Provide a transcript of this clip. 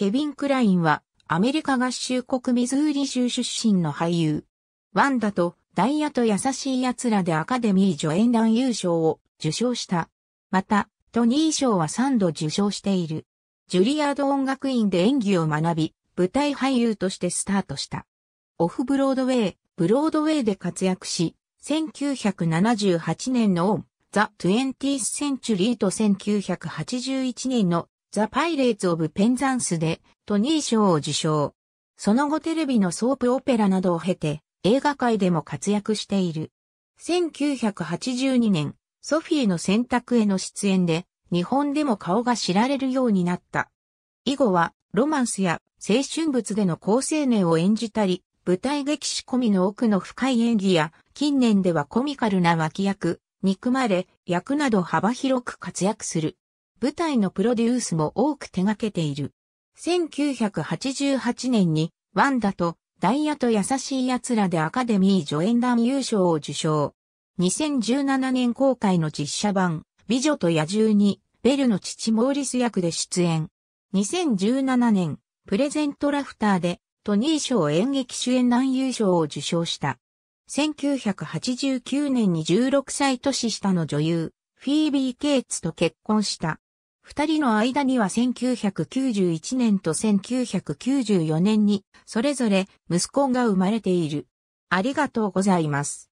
ケビン・クラインは、アメリカ合衆国ミズーリ州出身の俳優。ワンダと、ダイヤと優しい奴らでアカデミー助演団優勝を受賞した。また、トニー賞は3度受賞している。ジュリアード音楽院で演技を学び、舞台俳優としてスタートした。オフブロードウェイ、ブロードウェイで活躍し、1978年のオン、ザ・ンティース・センチュリーと1981年のザ・パイレーツ・オブ・ペンザンスでトニー賞を受賞。その後テレビのソープオペラなどを経て映画界でも活躍している。1982年、ソフィーの選択への出演で日本でも顔が知られるようになった。以後はロマンスや青春物での好青年を演じたり、舞台劇仕込みの奥の深い演技や、近年ではコミカルな脇役、憎まれ、役など幅広く活躍する。舞台のプロデュースも多く手掛けている。1988年にワンダとダイヤと優しい奴らでアカデミー助演団優勝を受賞。2017年公開の実写版、美女と野獣に、ベルの父モーリス役で出演。2017年、プレゼントラフターで、トニー賞演劇主演男優賞を受賞した。1989年に16歳年下の女優、フィービー・ケイツと結婚した。二人の間には1991年と1994年に、それぞれ息子が生まれている。ありがとうございます。